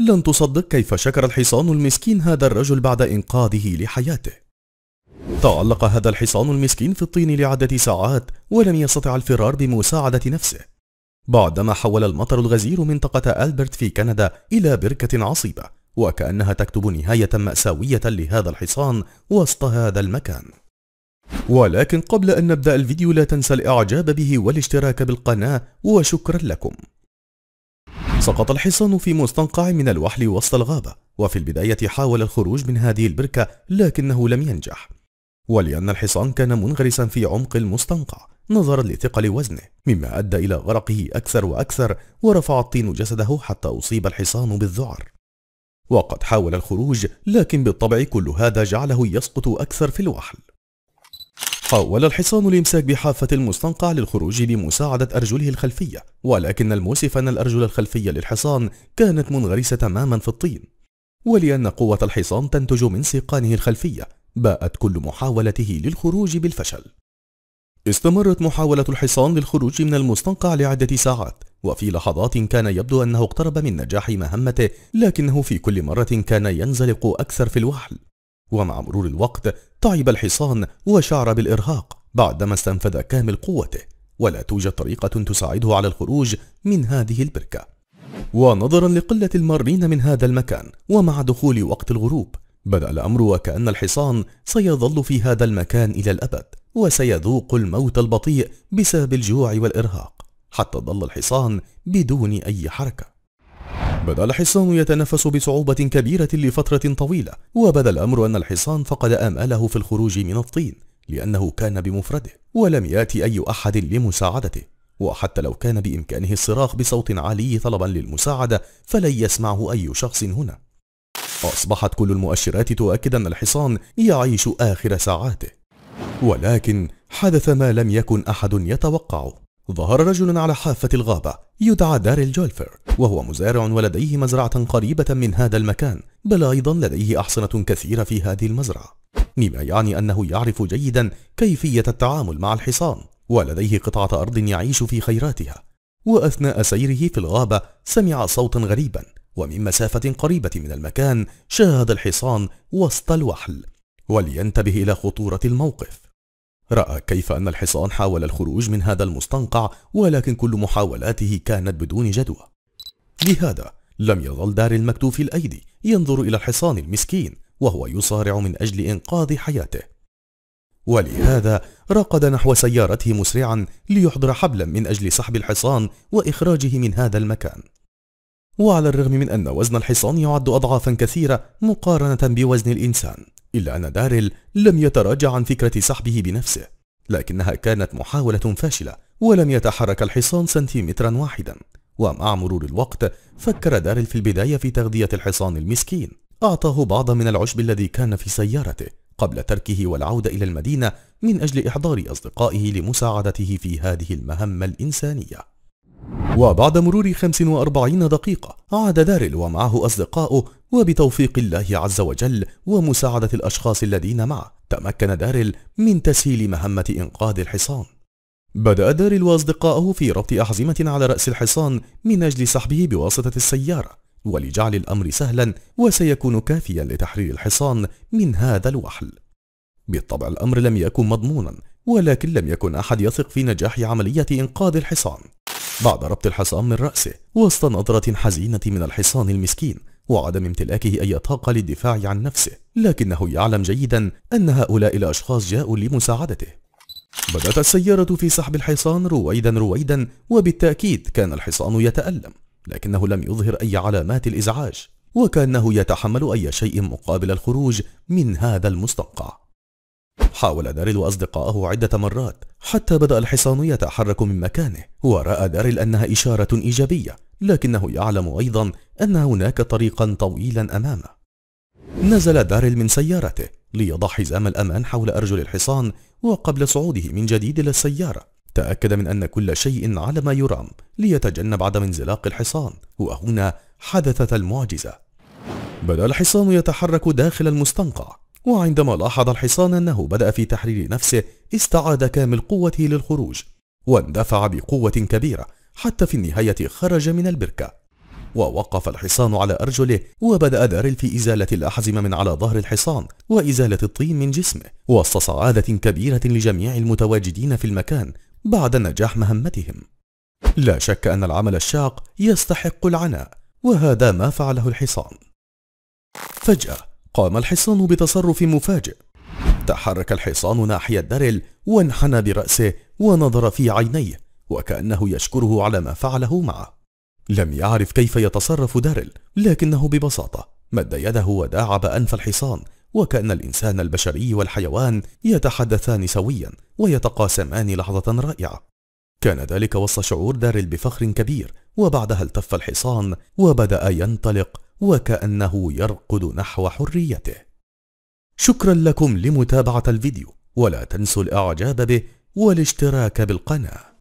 لن تصدق كيف شكر الحصان المسكين هذا الرجل بعد إنقاذه لحياته تعلق هذا الحصان المسكين في الطين لعدة ساعات ولم يستطع الفرار بمساعدة نفسه بعدما حول المطر الغزير منطقة ألبرت في كندا إلى بركة عصيبة وكأنها تكتب نهاية مأساوية لهذا الحصان وسط هذا المكان ولكن قبل أن نبدأ الفيديو لا تنسى الإعجاب به والاشتراك بالقناة وشكرا لكم سقط الحصان في مستنقع من الوحل وسط الغابة وفي البداية حاول الخروج من هذه البركة لكنه لم ينجح ولأن الحصان كان منغرسا في عمق المستنقع نظرا لثقل وزنه مما أدى إلى غرقه أكثر وأكثر ورفع الطين جسده حتى أصيب الحصان بالذعر وقد حاول الخروج لكن بالطبع كل هذا جعله يسقط أكثر في الوحل حاول الحصان الإمساك بحافة المستنقع للخروج بمساعدة أرجله الخلفية ولكن المؤسف أن الأرجل الخلفية للحصان كانت منغرسة تماما في الطين ولأن قوة الحصان تنتج من سيقانه الخلفية باءت كل محاولته للخروج بالفشل استمرت محاولة الحصان للخروج من المستنقع لعدة ساعات وفي لحظات كان يبدو أنه اقترب من نجاح مهمته لكنه في كل مرة كان ينزلق أكثر في الوحل ومع مرور الوقت تعب الحصان وشعر بالإرهاق بعدما استنفذ كامل قوته ولا توجد طريقة تساعده على الخروج من هذه البركة ونظرا لقلة المارين من هذا المكان ومع دخول وقت الغروب بدأ الأمر وكأن الحصان سيظل في هذا المكان إلى الأبد وسيذوق الموت البطيء بسبب الجوع والإرهاق حتى ظل الحصان بدون أي حركة بدا الحصان يتنفس بصعوبة كبيرة لفترة طويلة وبدا الأمر أن الحصان فقد آماله في الخروج من الطين لأنه كان بمفرده ولم يأتي أي أحد لمساعدته وحتى لو كان بإمكانه الصراخ بصوت عالي طلبا للمساعدة فلن يسمعه أي شخص هنا أصبحت كل المؤشرات تؤكد أن الحصان يعيش آخر ساعاته ولكن حدث ما لم يكن أحد يتوقعه ظهر رجل على حافة الغابة يدعى داريل جولفر وهو مزارع ولديه مزرعة قريبة من هذا المكان بل أيضا لديه أحصنة كثيرة في هذه المزرعة مما يعني أنه يعرف جيدا كيفية التعامل مع الحصان ولديه قطعة أرض يعيش في خيراتها وأثناء سيره في الغابة سمع صوتا غريبا ومن مسافة قريبة من المكان شاهد الحصان وسط الوحل ولينتبه إلى خطورة الموقف رأى كيف أن الحصان حاول الخروج من هذا المستنقع ولكن كل محاولاته كانت بدون جدوى لهذا لم يظل دار المكتوف الأيدي ينظر إلى الحصان المسكين وهو يصارع من أجل إنقاذ حياته ولهذا رقد نحو سيارته مسرعا ليحضر حبلا من أجل سحب الحصان وإخراجه من هذا المكان وعلى الرغم من أن وزن الحصان يعد أضعافا كثيرة مقارنة بوزن الإنسان إلا أن داريل لم يتراجع عن فكرة سحبه بنفسه لكنها كانت محاولة فاشلة ولم يتحرك الحصان سنتيمترا واحدا ومع مرور الوقت فكر داريل في البداية في تغذية الحصان المسكين أعطاه بعض من العشب الذي كان في سيارته قبل تركه والعودة إلى المدينة من أجل إحضار أصدقائه لمساعدته في هذه المهمة الإنسانية وبعد مرور 45 دقيقة عاد داريل ومعه أصدقاؤه وبتوفيق الله عز وجل ومساعدة الأشخاص الذين معه تمكن داريل من تسهيل مهمة إنقاذ الحصان بدأ داريل وأصدقائه في ربط أحزمة على رأس الحصان من أجل سحبه بواسطة السيارة ولجعل الأمر سهلا وسيكون كافيا لتحرير الحصان من هذا الوحل بالطبع الأمر لم يكن مضمونا ولكن لم يكن أحد يثق في نجاح عملية إنقاذ الحصان بعد ربط الحصان من رأسه وسط نظرة حزينة من الحصان المسكين وعدم امتلاكه أي طاقة للدفاع عن نفسه لكنه يعلم جيدا أن هؤلاء الأشخاص جاءوا لمساعدته بدأت السيارة في سحب الحصان رويدا رويدا وبالتأكيد كان الحصان يتألم لكنه لم يظهر أي علامات الإزعاج وكأنه يتحمل أي شيء مقابل الخروج من هذا المستنقع حاول داريل وأصدقائه عدة مرات حتى بدأ الحصان يتحرك من مكانه ورأى داريل أنها إشارة إيجابية لكنه يعلم أيضا أن هناك طريقا طويلا أمامه نزل داريل من سيارته ليضع حزام الأمان حول أرجل الحصان وقبل صعوده من جديد إلى السيارة تأكد من أن كل شيء على ما يرام ليتجنب عدم انزلاق الحصان وهنا حدثت المعجزة بدأ الحصان يتحرك داخل المستنقع وعندما لاحظ الحصان أنه بدأ في تحرير نفسه استعاد كامل قوته للخروج واندفع بقوة كبيرة حتى في النهاية خرج من البركة ووقف الحصان على أرجله وبدأ داريل في إزالة الأحزمة من على ظهر الحصان وإزالة الطين من جسمه وسط سعادة كبيرة لجميع المتواجدين في المكان بعد نجاح مهمتهم لا شك أن العمل الشاق يستحق العناء وهذا ما فعله الحصان فجأة قام الحصان بتصرف مفاجئ تحرك الحصان ناحية داريل وانحنى برأسه ونظر في عينيه وكأنه يشكره على ما فعله معه لم يعرف كيف يتصرف دارل لكنه ببساطة مد يده وداعب أنف الحصان وكأن الإنسان البشري والحيوان يتحدثان سويا ويتقاسمان لحظة رائعة كان ذلك وصف شعور دارل بفخر كبير وبعدها التف الحصان وبدأ ينطلق وكأنه يرقد نحو حريته شكرا لكم لمتابعة الفيديو ولا تنسوا الإعجاب به والاشتراك بالقناة